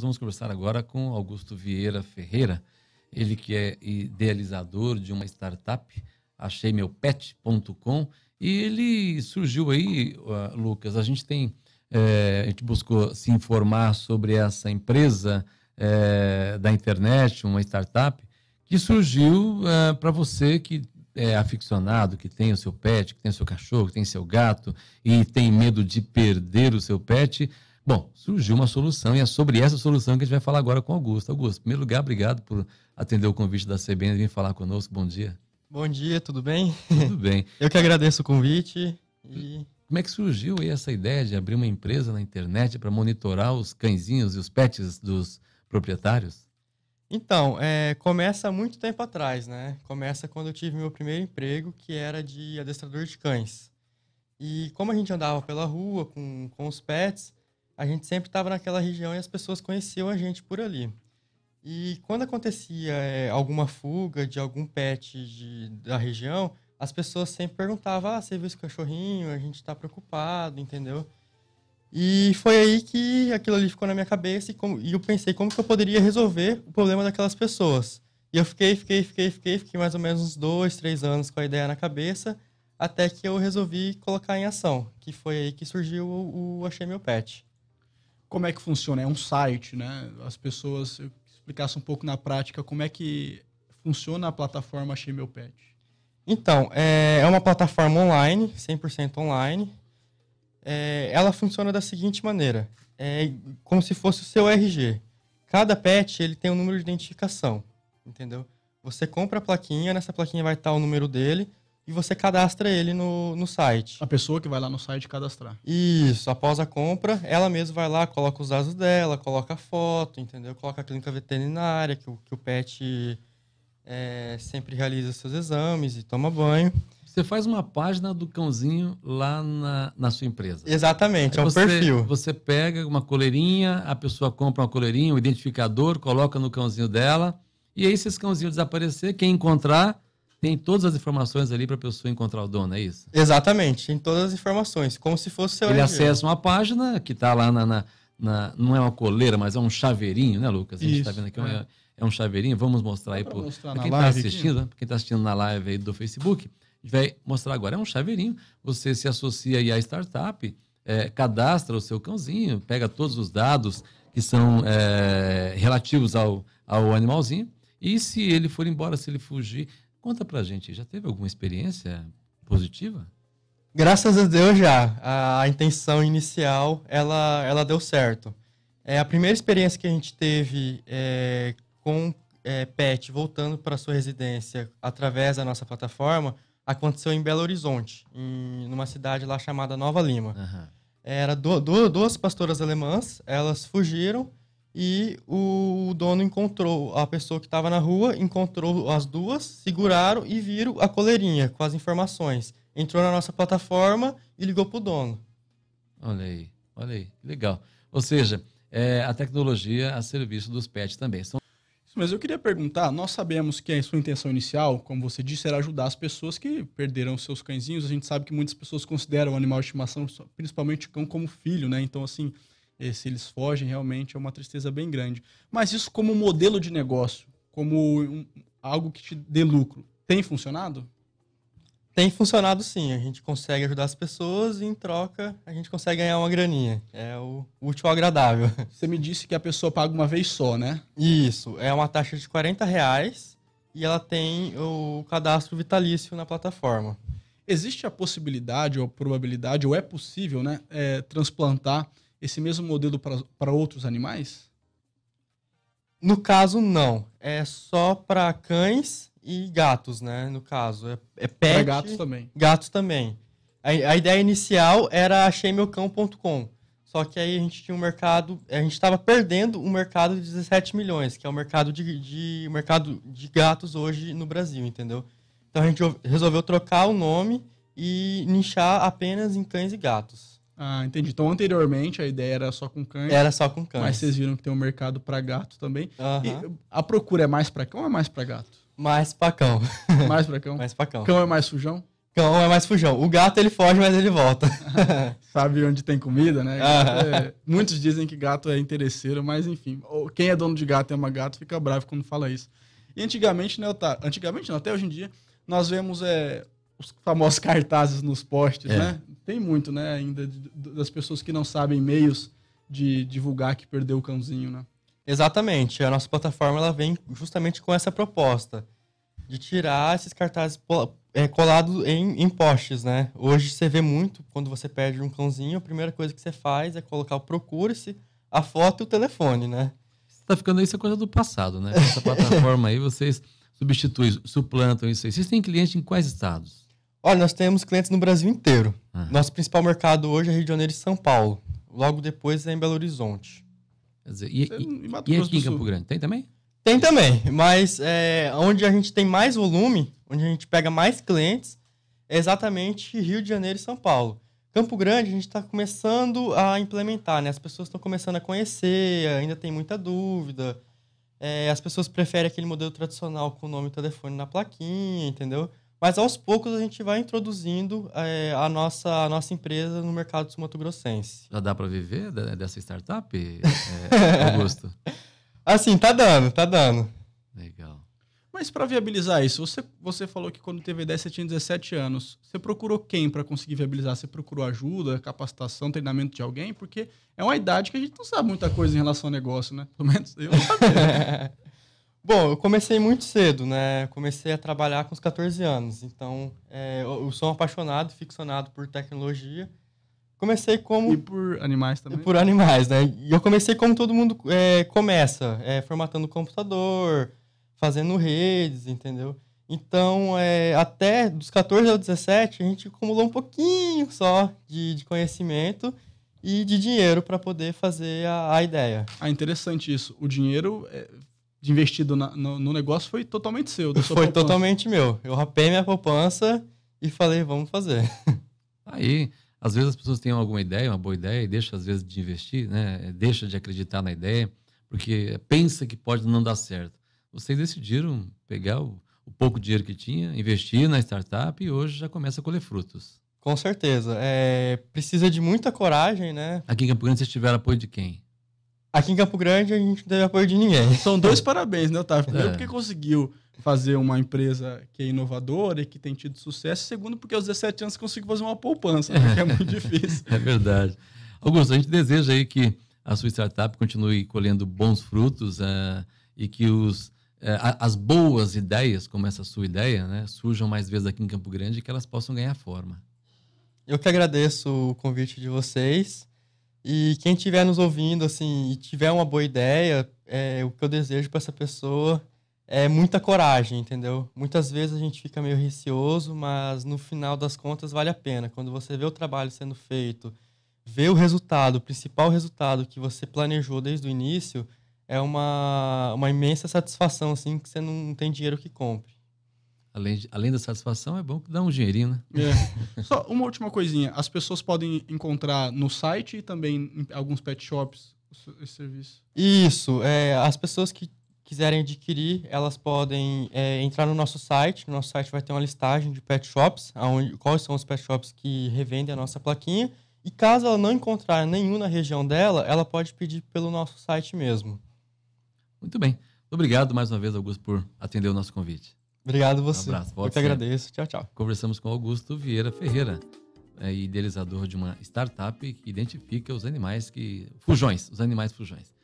nós Vamos conversar agora com Augusto Vieira Ferreira, ele que é idealizador de uma startup, achei pet.com e ele surgiu aí, Lucas, a gente tem, é, a gente buscou se informar sobre essa empresa é, da internet, uma startup, que surgiu é, para você que é aficionado, que tem o seu pet, que tem o seu cachorro, que tem seu gato e tem medo de perder o seu pet, Bom, surgiu uma solução e é sobre essa solução que a gente vai falar agora com Augusto. Augusto, em primeiro lugar, obrigado por atender o convite da CBN e vir falar conosco. Bom dia. Bom dia, tudo bem? Tudo bem. Eu que agradeço o convite. E... Como é que surgiu essa ideia de abrir uma empresa na internet para monitorar os cãezinhos e os pets dos proprietários? Então, é, começa muito tempo atrás, né? Começa quando eu tive meu primeiro emprego, que era de adestrador de cães. E como a gente andava pela rua com, com os pets, a gente sempre estava naquela região e as pessoas conheciam a gente por ali. E quando acontecia é, alguma fuga de algum pet de, da região, as pessoas sempre perguntavam: ah, você viu esse cachorrinho? A gente está preocupado, entendeu? E foi aí que aquilo ali ficou na minha cabeça e, como, e eu pensei como que eu poderia resolver o problema daquelas pessoas. E eu fiquei, fiquei, fiquei, fiquei, fiquei mais ou menos uns dois, três anos com a ideia na cabeça, até que eu resolvi colocar em ação, que foi aí que surgiu o, o Achei Meu Pet como é que funciona? É um site, né? As pessoas se eu explicasse um pouco na prática como é que funciona a plataforma Achei Meu Pet. Então, é, é uma plataforma online, 100% online. É, ela funciona da seguinte maneira: é como se fosse o seu RG. Cada pet ele tem um número de identificação, entendeu? Você compra a plaquinha, nessa plaquinha vai estar o número dele e você cadastra ele no, no site. A pessoa que vai lá no site cadastrar. Isso, após a compra, ela mesma vai lá, coloca os dados dela, coloca a foto, entendeu? Coloca a clínica veterinária, que o, que o pet é, sempre realiza seus exames e toma banho. Você faz uma página do cãozinho lá na, na sua empresa. Exatamente, Aí é um você, perfil. Você pega uma coleirinha, a pessoa compra uma coleirinha, um identificador, coloca no cãozinho dela. E aí, se esse cãozinho desaparecer, quem encontrar tem todas as informações ali para a pessoa encontrar o dono, é isso? Exatamente, tem todas as informações, como se fosse seu. Ele RG. acessa uma página que está lá na, na, na, Não é uma coleira, mas é um chaveirinho, né, Lucas? A gente está vendo aqui. É, é. é um chaveirinho, vamos mostrar aí para quem está assistindo, né? aqui. quem está assistindo na live aí do Facebook, a gente vai mostrar agora. É um chaveirinho. Você se associa aí à startup, é, cadastra o seu cãozinho, pega todos os dados que são é, relativos ao, ao animalzinho. E se ele for embora, se ele fugir, Conta pra gente, já teve alguma experiência positiva? Graças a Deus já. A, a intenção inicial, ela, ela deu certo. É, a primeira experiência que a gente teve é, com é, pet voltando para sua residência através da nossa plataforma aconteceu em Belo Horizonte, em numa cidade lá chamada Nova Lima. Uhum. Era do, do, duas pastoras alemãs, elas fugiram e o dono encontrou a pessoa que estava na rua, encontrou as duas, seguraram e viram a coleirinha com as informações. Entrou na nossa plataforma e ligou para o dono. Olha aí, olha aí, legal. Ou seja, é a tecnologia a serviço dos pets também. São... mas eu queria perguntar, nós sabemos que a sua intenção inicial, como você disse, era ajudar as pessoas que perderam seus cãezinhos. A gente sabe que muitas pessoas consideram o animal de estimação, principalmente o cão, como filho, né? Então, assim, e se eles fogem, realmente é uma tristeza bem grande. Mas isso como modelo de negócio, como um, algo que te dê lucro, tem funcionado? Tem funcionado sim. A gente consegue ajudar as pessoas e em troca a gente consegue ganhar uma graninha. É o útil agradável. Você me disse que a pessoa paga uma vez só, né? Isso. É uma taxa de 40 reais e ela tem o cadastro vitalício na plataforma. Existe a possibilidade ou a probabilidade, ou é possível, né, é, transplantar esse mesmo modelo para outros animais? No caso, não. É só para cães e gatos, né? No caso. É, é pet. Para gatos também. Gatos também. A, a ideia inicial era acheimeucão.com. Só que aí a gente tinha um mercado. A gente estava perdendo um mercado de 17 milhões, que é o mercado de, de, mercado de gatos hoje no Brasil, entendeu? Então a gente resolveu trocar o nome e nichar apenas em cães e gatos. Ah, entendi. Então, anteriormente, a ideia era só com cães. Era só com cães. Mas vocês viram que tem um mercado para gato também. Uhum. a procura é mais para cão ou é mais para gato? Mais para cão. Mais para cão? mais para cão. Cão é mais sujão? Cão é mais fujão. O gato ele foge, mas ele volta. Sabe onde tem comida, né? É... Muitos dizem que gato é interesseiro, mas enfim. Quem é dono de gato e ama gato fica bravo quando fala isso. E antigamente, né, tá Antigamente, não, até hoje em dia, nós vemos é, os famosos cartazes nos postes, é. né? Tem muito, né, ainda das pessoas que não sabem meios de divulgar que perdeu o cãozinho, né? Exatamente. A nossa plataforma ela vem justamente com essa proposta de tirar esses cartazes é, colados em, em postes, né? Hoje você vê muito quando você perde um cãozinho, a primeira coisa que você faz é colocar o procure-se, a foto e o telefone, né? Tá ficando isso é coisa do passado, né? Essa plataforma aí vocês substituem, suplantam isso aí. Vocês têm cliente em quais estados? Olha, nós temos clientes no Brasil inteiro. Uhum. Nosso principal mercado hoje é Rio de Janeiro e São Paulo. Logo depois é em Belo Horizonte. Dizer, e, e, e aqui em Campo Grande, tem também? Tem também, mas é, onde a gente tem mais volume, onde a gente pega mais clientes, é exatamente Rio de Janeiro e São Paulo. Campo Grande a gente está começando a implementar, né? As pessoas estão começando a conhecer, ainda tem muita dúvida. É, as pessoas preferem aquele modelo tradicional com o nome e telefone na plaquinha, entendeu? Mas aos poucos a gente vai introduzindo é, a, nossa, a nossa empresa no mercado sumatogrossense. Já dá para viver dessa startup, é, Augusto? assim, tá dando, tá dando. Legal. Mas para viabilizar isso, você, você falou que quando teve a ideia você tinha 17 anos. Você procurou quem para conseguir viabilizar? Você procurou ajuda, capacitação, treinamento de alguém? Porque é uma idade que a gente não sabe muita coisa em relação ao negócio, né? Pelo menos eu não sabia. Bom, eu comecei muito cedo, né? Comecei a trabalhar com os 14 anos. Então, é, eu sou um apaixonado, ficcionado por tecnologia. Comecei como... E por animais também. E por animais, né? E eu comecei como todo mundo é, começa, é, formatando o computador, fazendo redes, entendeu? Então, é, até dos 14 aos 17, a gente acumulou um pouquinho só de, de conhecimento e de dinheiro para poder fazer a, a, ideia. Ah, interessante isso. O dinheiro é, de investido na, no, no, negócio foi totalmente seu. foi poupança. totalmente meu. Eu rapei minha poupança e falei, vamos fazer. Aí, às vezes as pessoas têm alguma ideia, uma boa ideia, e deixa às vezes de investir, né? Deixa de acreditar na ideia, porque pensa que pode não dar certo. Vocês decidiram pegar o, o pouco dinheiro que tinha, investir na startup e hoje já começa a colher frutos. Com certeza. É, precisa de muita coragem, né? Aqui em Campo Grande vocês tiveram apoio de quem? Aqui em Campo Grande a gente não teve apoio de ninguém. São dois parabéns, né, Otávio? É. Primeiro, é. porque conseguiu fazer uma empresa que é inovadora e que tem tido sucesso. Segundo, porque aos 17 anos conseguiu fazer uma poupança, né, que é muito difícil. É verdade. Augusto, a gente deseja aí que a sua startup continue colhendo bons frutos uh, e que os é, as boas ideias, como essa sua ideia, né, surjam mais vezes aqui em Campo Grande e que elas possam ganhar forma. Eu que agradeço o convite de vocês. E quem estiver nos ouvindo, assim, e tiver uma boa ideia, é, o que eu desejo para essa pessoa é muita coragem, entendeu? Muitas vezes a gente fica meio receoso, mas no final das contas vale a pena. Quando você vê o trabalho sendo feito, vê o resultado, o principal resultado que você planejou desde o início, é uma, uma imensa satisfação, assim, que você não tem dinheiro que compre. Além, além da satisfação, é bom que dá um dinheirinho, né? É. Só uma última coisinha. As pessoas podem encontrar no site e também em alguns pet shops esse serviço. Isso. É, as pessoas que quiserem adquirir, elas podem é, entrar no nosso site. No nosso site vai ter uma listagem de pet shops, onde, quais são os pet shops que revendem a nossa plaquinha. E caso ela não encontrar nenhum na região dela, ela pode pedir pelo nosso site mesmo. Muito bem. Obrigado mais uma vez, Augusto, por atender o nosso convite. Obrigado você. Um abraço. Volte Eu que agradeço. Tchau, tchau. Conversamos com Augusto Vieira Ferreira, é, idealizador de uma startup que identifica os animais que fujões, os animais fujões.